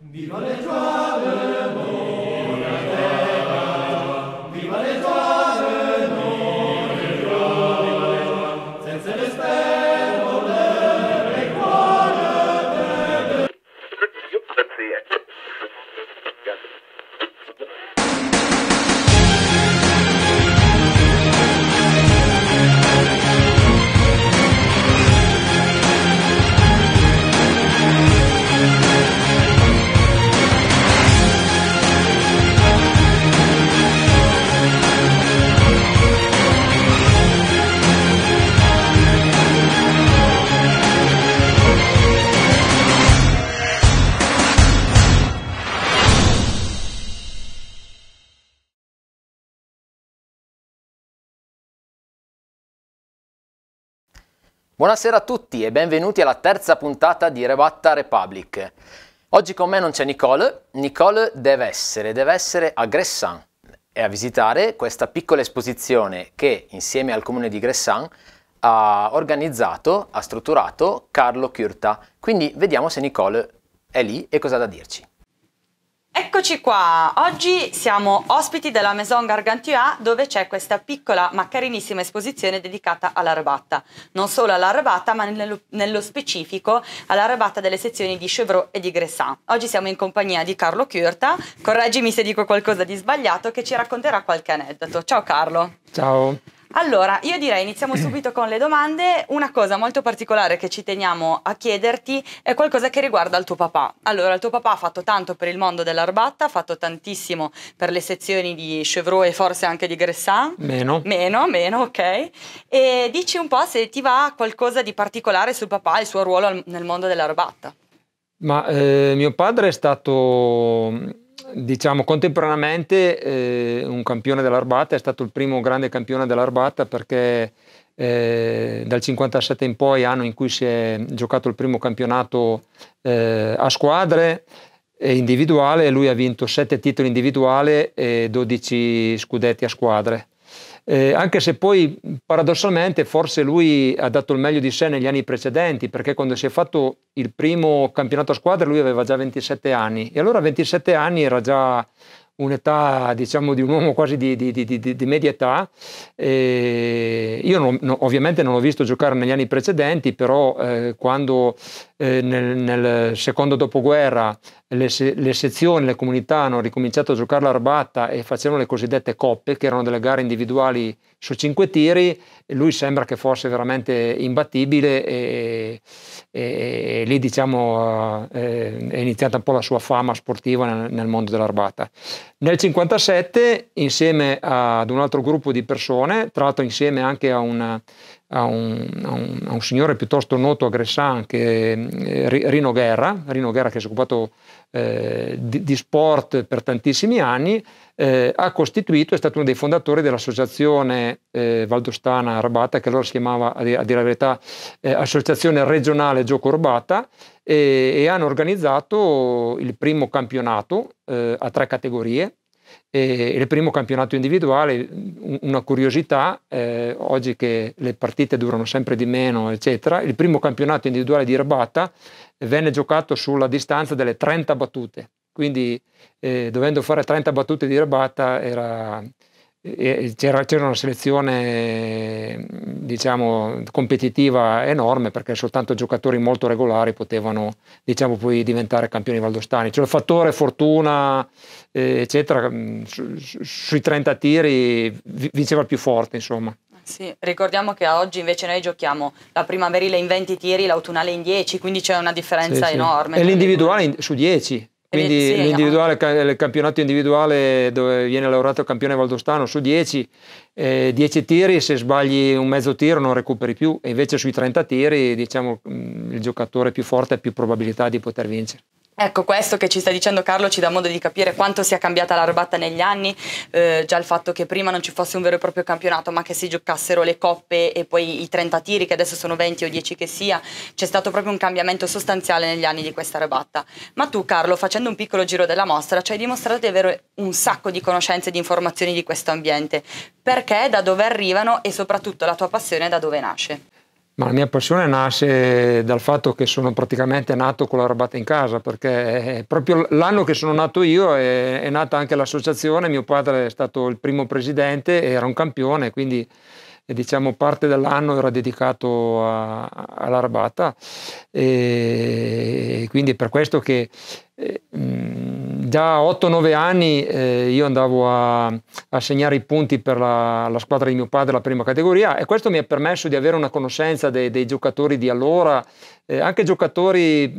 Viva la joie Buonasera a tutti e benvenuti alla terza puntata di Rebatta Republic. Oggi con me non c'è Nicole, Nicole deve essere, deve essere a Gressan e a visitare questa piccola esposizione che insieme al comune di Gressan ha organizzato, ha strutturato Carlo Curta. Quindi vediamo se Nicole è lì e cosa ha da dirci. Eccoci qua, oggi siamo ospiti della Maison Gargantua dove c'è questa piccola ma carinissima esposizione dedicata alla rabatta. non solo alla rabatta ma nello, nello specifico alla rabatta delle sezioni di Chevreau e di Gressat. Oggi siamo in compagnia di Carlo Chiurta, correggimi se dico qualcosa di sbagliato, che ci racconterà qualche aneddoto. Ciao Carlo! Ciao! Allora, io direi iniziamo subito con le domande. Una cosa molto particolare che ci teniamo a chiederti è qualcosa che riguarda il tuo papà. Allora, il tuo papà ha fatto tanto per il mondo dell'arbatta, ha fatto tantissimo per le sezioni di Chevreau e forse anche di Gressat. Meno. Meno, meno, ok. E dici un po' se ti va qualcosa di particolare sul papà e il suo ruolo nel mondo dell'arbatta. Ma eh, mio padre è stato diciamo contemporaneamente eh, un campione dell'Arbata, è stato il primo grande campione dell'Arbata perché eh, dal 57 in poi, anno in cui si è giocato il primo campionato eh, a squadre e individuale, lui ha vinto 7 titoli individuali e 12 scudetti a squadre. Eh, anche se poi paradossalmente forse lui ha dato il meglio di sé negli anni precedenti, perché quando si è fatto il primo campionato a squadra lui aveva già 27 anni e allora 27 anni era già un'età diciamo di un uomo quasi di, di, di, di media età. Eh, io non, no, ovviamente non l'ho visto giocare negli anni precedenti, però eh, quando eh, nel, nel, secondo dopoguerra le, le, sezioni, le comunità hanno ricominciato a giocare l'arbatta e facevano le cosiddette coppe, che erano delle gare individuali su cinque tiri, lui sembra che fosse veramente imbattibile e, e, e lì diciamo eh, eh è iniziata un po' la sua fama sportiva nel, nel mondo dell'arbata. Nel 1957, insieme ad un altro gruppo di persone, tra l'altro insieme anche a un a un, a, un, a un, signore piuttosto noto a Gressan, che, eh, Rino, Guerra, Rino Guerra, che si è occupato eh, di, di, sport per tantissimi anni, eh, ha costituito, è stato uno dei fondatori dell'associazione eh, Valdostana Arbata, che allora si chiamava, a dire, a dire la verità, eh, Associazione Regionale Gioco Arbata, e, e, hanno organizzato il primo campionato eh, a tre categorie, e il primo campionato individuale, una curiosità, eh, oggi che le partite durano sempre di meno, eccetera, il primo campionato individuale di Rabata venne giocato sulla distanza delle 30 battute, quindi eh, dovendo fare 30 battute di Rabata era c'era, c'era, una selezione diciamo, competitiva enorme perché soltanto giocatori molto regolari potevano diciamo, poi diventare campioni valdostani. Cioè il fattore fortuna, eh, eccetera, mm, su, sui 30 tiri vinceva il più forte, insomma. Sì, ricordiamo che oggi invece noi giochiamo la primaverile in 20 tiri, l'autunnale in 10, quindi c'è una differenza sì, enorme. E l'individuale in, su 10 quindi sì, l'individuale, il campionato individuale dove viene lavorato il campione valdostano su 10, eh, 10 tiri, se sbagli un mezzo tiro non recuperi più, e invece sui 30 tiri diciamo, mm, il giocatore più forte ha più probabilità di poter vincere. Ecco, questo che ci sta dicendo Carlo ci dà modo di capire quanto sia cambiata la robata negli anni, eh, già il fatto che prima non ci fosse un vero e proprio campionato, ma che si giocassero le coppe e poi i 30 tiri, che adesso sono 20 o 10 che sia, c'è stato proprio un cambiamento sostanziale negli anni di questa robata. Ma tu Carlo, facendo un piccolo giro della mostra, ci hai dimostrato di avere un sacco di conoscenze e di informazioni di questo ambiente. Perché, da dove arrivano e soprattutto la tua passione da dove nasce? Ma la mia passione nasce dal fatto che sono praticamente nato con la rabata in casa, perché proprio l'anno che sono nato io è, è nata anche l'associazione, mio padre è stato il primo presidente, era un campione, quindi eh, diciamo, parte dell'anno era dedicato alla rabata e quindi è per questo che... Eh, mh, già 8-9 anni eh, io andavo a, a, segnare i punti per la, la, squadra di mio padre, la prima categoria, e questo mi ha permesso di avere una conoscenza dei, dei giocatori di allora, eh, anche giocatori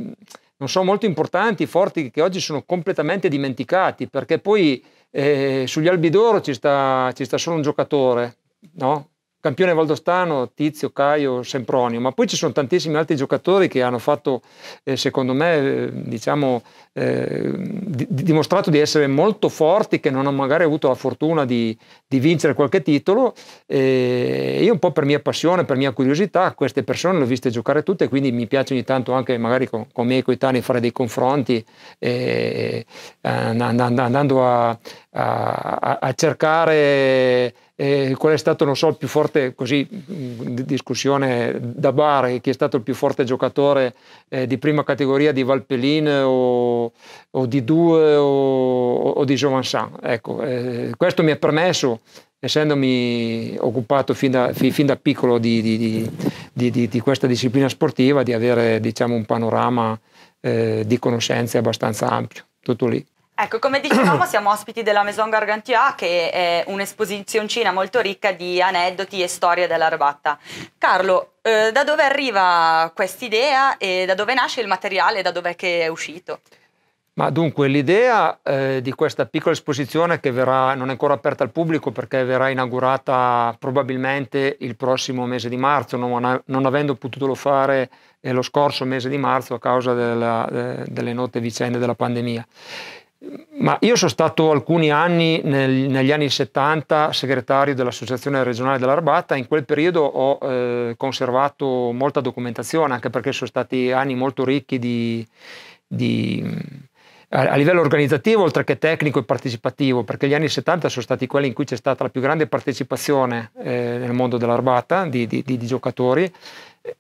non so, molto importanti, forti, che oggi sono completamente dimenticati, perché poi eh, sugli Albidoro ci sta, ci sta solo un giocatore, no? campione valdostano Tizio, Caio, Sempronio, ma poi ci sono tantissimi altri giocatori che hanno fatto, eh, secondo me, eh, diciamo, eh, di, dimostrato di essere molto forti, che non hanno magari avuto la fortuna di, di vincere qualche titolo. Eh, io un po' per mia passione, per mia curiosità, queste persone le ho viste giocare tutte, quindi mi piace ogni tanto anche magari con, con i miei coetanei fare dei confronti, eh, andando a, a, a cercare eh, qual è stato, non so, il più forte, così, mm, discussione da bar, chi è stato il più forte giocatore eh, di prima categoria di Valpellin o, o di Due o, o di Jovinsan. Ecco, eh, questo mi ha permesso, essendomi occupato fin da, fin da piccolo di, di, di, di, questa disciplina sportiva, di avere diciamo, un panorama eh, di conoscenze abbastanza ampio. Tutto lì. Ecco, come dicevamo, siamo ospiti della Maison Gargantua, che è un'esposizioncina molto ricca di aneddoti e storie dell'Arbatta. Carlo, eh, da dove arriva quest'idea e da dove nasce il materiale e da dove è uscito? Ma dunque, l'idea eh, di questa piccola esposizione che verrà, non è ancora aperta al pubblico perché verrà inaugurata probabilmente il prossimo mese di marzo, non, non avendo potuto fare eh, lo scorso mese di marzo a causa della, eh, delle note vicende della pandemia. Ma io sono stato alcuni anni, nel, negli anni 70, segretario dell'Associazione regionale dell'Arbata, in quel periodo ho eh, conservato molta documentazione, anche perché sono stati anni molto ricchi di, di a livello organizzativo oltre che tecnico e partecipativo, perché gli anni 70 sono stati quelli in cui c'è stata la più grande partecipazione eh, nel mondo dell'arbata di, di, di, di, giocatori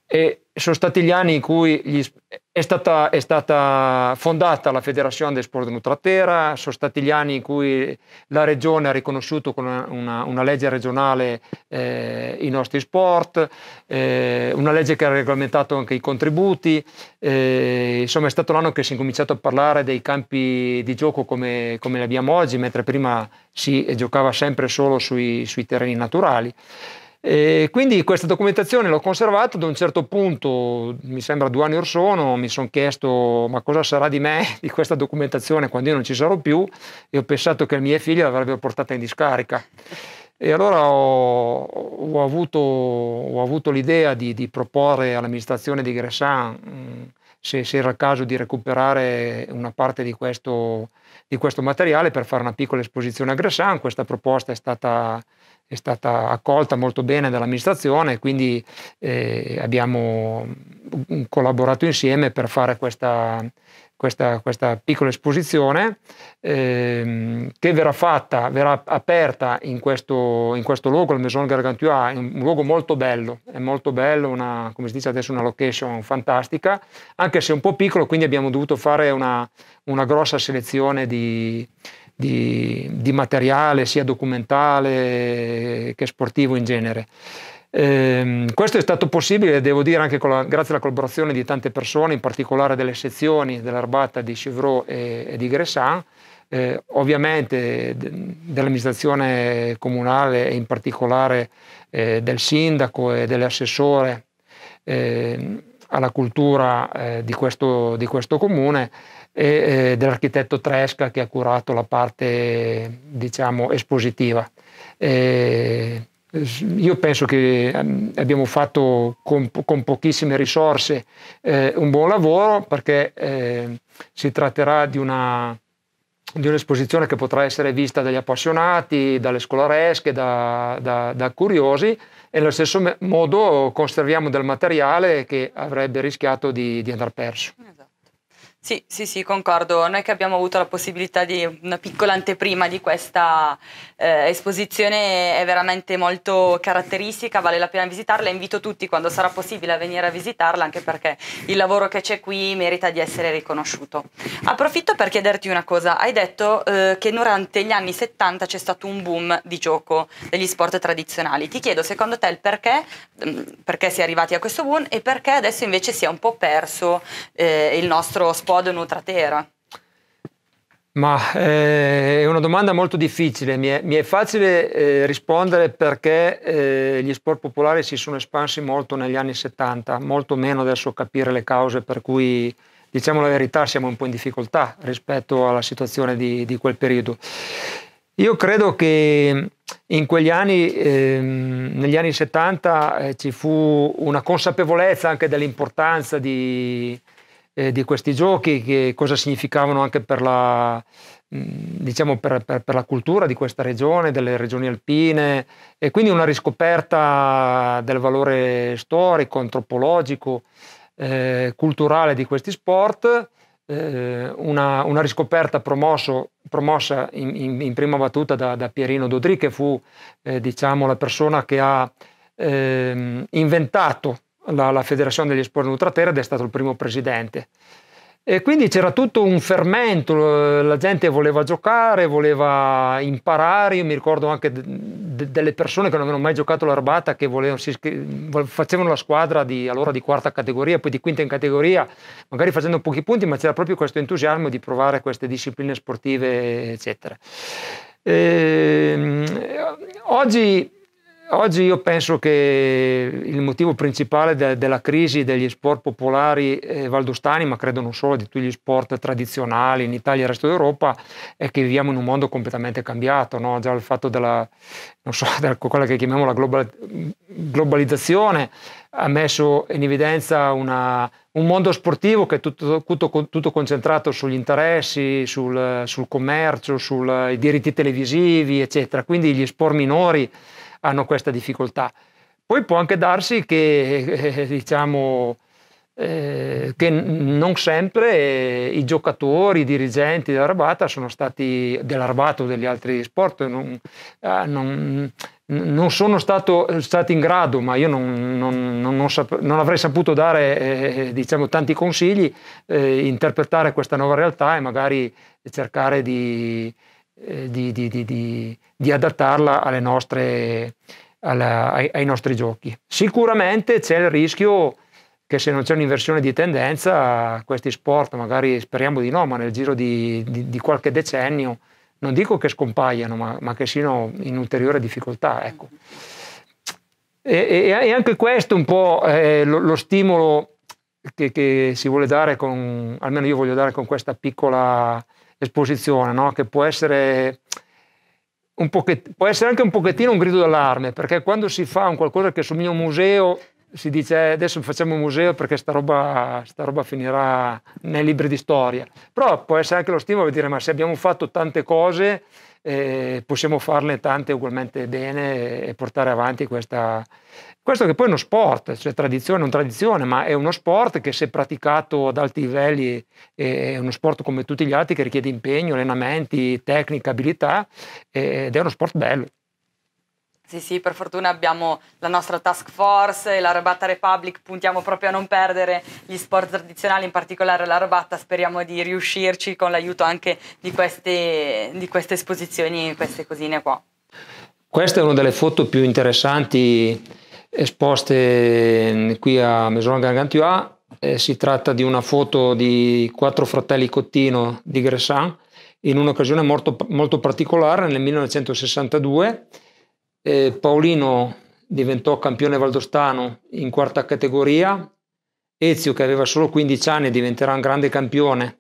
e sono stati gli anni in cui gli, è stata, è stata, fondata la Federazione del Sport Nutraterra, sono stati gli anni in cui la regione ha riconosciuto con una, una, una legge regionale eh, i nostri sport, eh, una legge che ha regolamentato anche i contributi, eh, insomma è stato l'anno che si è cominciato a parlare dei campi di gioco come, come li abbiamo oggi, mentre prima si giocava sempre solo sui, sui terreni naturali. E quindi questa documentazione l'ho conservata, ad un certo punto, mi sembra due anni or sono, mi sono chiesto ma cosa sarà di me, di questa documentazione quando io non ci sarò più e ho pensato che i miei figli l'avrebbero portata in discarica. E allora ho, ho, avuto, ho avuto, l'idea di, di, proporre all'amministrazione di Gressan mm, se, se, era il caso di recuperare una parte di questo, di questo materiale per fare una piccola esposizione a Gressan. Questa proposta è stata è stata accolta molto bene dall'amministrazione, e quindi eh, abbiamo collaborato insieme per fare questa, questa, questa piccola esposizione ehm, che verrà fatta, verrà aperta in questo, in questo luogo, il Maison Gargantua, è un luogo molto bello, è molto bello, una, come si dice adesso, una location fantastica, anche se un po' piccolo, quindi abbiamo dovuto fare una, una grossa selezione di, di, di materiale sia documentale che sportivo in genere. Eh, questo è stato possibile, devo dire, anche la, grazie alla collaborazione di tante persone, in particolare delle sezioni dell'Arbata di Chevreau e, e di Gressan, eh, ovviamente dell'amministrazione comunale e in particolare eh, del sindaco e dell'assessore eh, alla cultura eh, di questo, di questo comune e eh, dell'architetto Tresca che ha curato la parte diciamo, espositiva. Eh, io penso che ehm, abbiamo fatto con, con pochissime risorse eh, un buon lavoro perché ehm, si tratterà di una, di un'esposizione che potrà essere vista dagli appassionati, dalle scolaresche, da, da, da, curiosi e nello stesso modo conserviamo del materiale che avrebbe rischiato di, di andare perso. Sì, sì, sì, concordo. Noi che abbiamo avuto la possibilità di una piccola anteprima di questa eh, esposizione è veramente molto caratteristica, vale la pena visitarla. Invito tutti quando sarà possibile a venire a visitarla, anche perché il lavoro che c'è qui merita di essere riconosciuto. Approfitto per chiederti una cosa. Hai detto eh, che durante gli anni 70 c'è stato un boom di gioco degli sport tradizionali. Ti chiedo secondo te il perché, mm, perché si è arrivati a questo boom e perché adesso invece si è un po' perso eh, il nostro sport podo nutra terra? Ma eh, è una domanda molto difficile, mi è, mi è facile eh, rispondere perché eh, gli sport popolari si sono espansi molto negli anni 70, molto meno adesso capire le cause per cui, diciamo la verità, siamo un po' in difficoltà rispetto alla situazione di, di quel periodo. Io credo che in quegli anni, ehm, negli anni 70, eh, ci fu una consapevolezza anche dell'importanza di, eh, di questi giochi, che cosa significavano anche per la, mm, diciamo per, per, per, la cultura di questa regione, delle regioni alpine, e quindi una riscoperta del valore storico, antropologico, eh, culturale di questi sport, eh, una, una, riscoperta promosso, promossa in, in, in, prima battuta da, da, Pierino Dodri, che fu eh, diciamo, la persona che ha ehm, inventato la, la Federazione degli Sport Nutraterra ed è stato il primo presidente. E quindi c'era tutto un fermento, la gente voleva giocare, voleva imparare, io mi ricordo anche de delle persone che non avevano mai giocato l'arbata, che volevano, facevano la squadra di, allora di quarta categoria, poi di quinta in categoria, magari facendo pochi punti, ma c'era proprio questo entusiasmo di provare queste discipline sportive, eccetera. E, ehm, oggi Oggi io penso che il motivo principale de- della crisi degli sport popolari eh, valdostani, ma credo non solo di tutti gli sport tradizionali in Italia e il resto d'Europa, è che viviamo in un mondo completamente cambiato. No? Già il fatto della, so, della, quella che chiamiamo la global- globalizzazione ha messo in evidenza una, un mondo sportivo che è tutto, tutto, tutto concentrato sugli interessi, sul, sul commercio, sui diritti televisivi, eccetera. Quindi gli sport minori hanno questa difficoltà. Poi può anche darsi che, eh, diciamo, eh, che non sempre eh, i giocatori, i dirigenti dell'Arbata sono stati, dell'Arbata o degli altri sport, non, non, non sono stato, stati in grado, ma io non, non, non, sap- non avrei saputo dare eh, diciamo, tanti consigli, eh, interpretare questa nuova realtà e magari cercare di, eh, di, di, di, di, adattarla alle nostre, alla, ai, ai, nostri giochi. Sicuramente c'è il rischio che se non c'è un'inversione di tendenza, questi sport, magari speriamo di no, ma nel giro di, qualche decennio, non dico che scompaiano, ma, ma che siano in ulteriore difficoltà. Ecco. E, e, e, anche questo un po' è eh, lo, lo stimolo che, che, si vuole dare con, almeno io voglio dare con questa piccola esposizione, no? che può essere, può essere, anche un pochettino un grido d'allarme, perché quando si fa un qualcosa che somiglia a un museo, si dice eh, adesso facciamo un museo perché sta roba, sta roba finirà nei libri di storia. Però può essere anche lo stimolo per dire ma se abbiamo fatto tante cose eh, possiamo farne tante ugualmente bene e portare avanti questa, questo che poi è uno sport, cioè tradizione non tradizione, ma è uno sport che se praticato ad alti livelli è uno sport come tutti gli altri che richiede impegno, allenamenti, tecnica, abilità ed è uno sport bello. Sì, sì, per fortuna abbiamo la nostra task force e la Rabata Republic, puntiamo proprio a non perdere gli sport tradizionali, in particolare la Rabata, speriamo di riuscirci con l'aiuto anche di queste, di queste esposizioni, queste cosine qua. Questa è una delle foto più interessanti esposte mm, qui a Maison Gargantua, eh, si tratta di una foto di quattro fratelli Cottino di Gressan in un'occasione molto, molto particolare nel 1962 eh, Paolino diventò campione valdostano in quarta categoria, Ezio che aveva solo 15 anni diventerà un grande campione,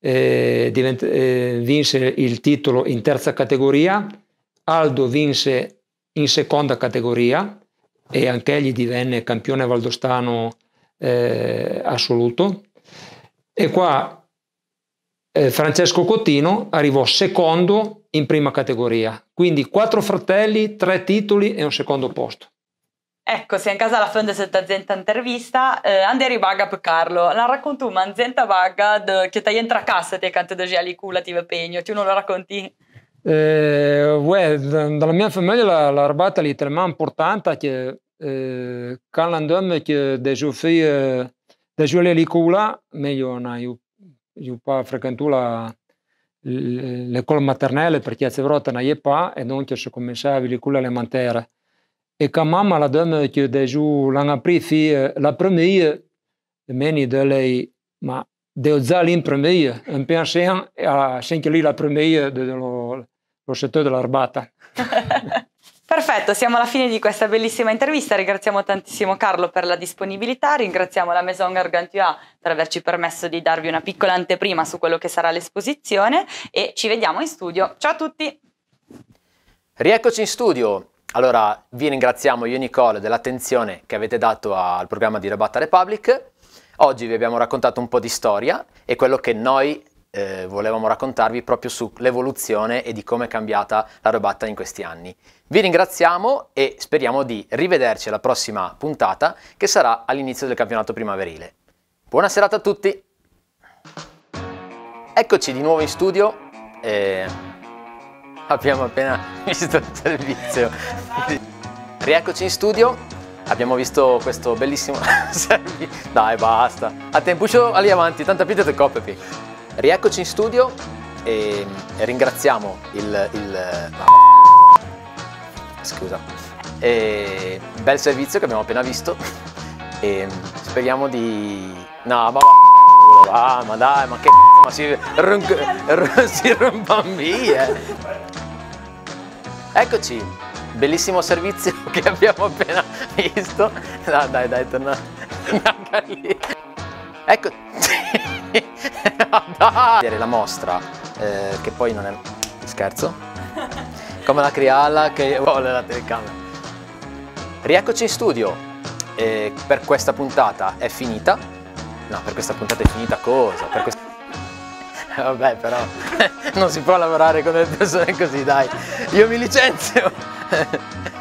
eh, divent- eh, vinse il titolo in terza categoria, Aldo vinse in seconda categoria e anche egli divenne campione valdostano eh, assoluto. E qua eh, Francesco Cottino arrivò secondo in prima categoria, quindi quattro fratelli, tre titoli e un secondo posto. Ecco, siamo in casa alla fin di questa azienda intervista. Eh, andiamo ribaga per Carlo. La racconti un'azienda vaga che ti entra a casa ti cante da gialli culati e pegno. Tu non lo racconti? Eh, uè, dalla mia famiglia la, la robata lì è talmente importante che eh, quando andiamo che da Sofia, da Giulia meglio non hai je n'ai pas fréquenté l'école maternelle parce qu'à Sèvres, il n'y avait e pas, et donc je commençais avec l'école élémentaire. Et quand maman la dame qui déjà l'avait appris, la première, meni de lei, ma de Zalin première, un peu en chien, à Schenkelly la première de, de, de, de, de l'Arbata. Perfetto, siamo alla fine di questa bellissima intervista. Ringraziamo tantissimo Carlo per la disponibilità, ringraziamo la Maison Gargantua per averci permesso di darvi una piccola anteprima su quello che sarà l'esposizione e ci vediamo in studio. Ciao a tutti! Rieccoci in studio. Allora, vi ringraziamo io e Nicole dell'attenzione che avete dato al programma di Rabatta Republic. Oggi vi abbiamo raccontato un po' di storia e quello che noi eh, volevamo raccontarvi proprio sull'evoluzione e di come è cambiata la robatta in questi anni. Vi ringraziamo e speriamo di rivederci alla prossima puntata che sarà all'inizio del campionato primaverile. Buona serata a tutti! Eccoci di nuovo in studio. Eh, abbiamo appena visto il servizio. Rieccoci in studio. Abbiamo visto questo bellissimo servizio. Dai, basta. A tempuccio, lì avanti, tanta pizza e coppe. Rieccoci in studio e ringraziamo il... il scusa. E bel servizio che abbiamo appena visto e speriamo di... No, ma... Ah, ma dai, ma che ma si, si si rompambie! Eccoci, bellissimo servizio che abbiamo appena visto. No, dai, dai, torna. Neanche lì. Ecco... Vedere la mostra, eh, che poi non è... scherzo. Come la criala che vuole la telecamera. Rieccoci in studio. Eh, per questa puntata è finita. No, per questa puntata è finita cosa? Per questa... Vabbè, però non si può lavorare con delle persone così, dai. Io mi licenzio.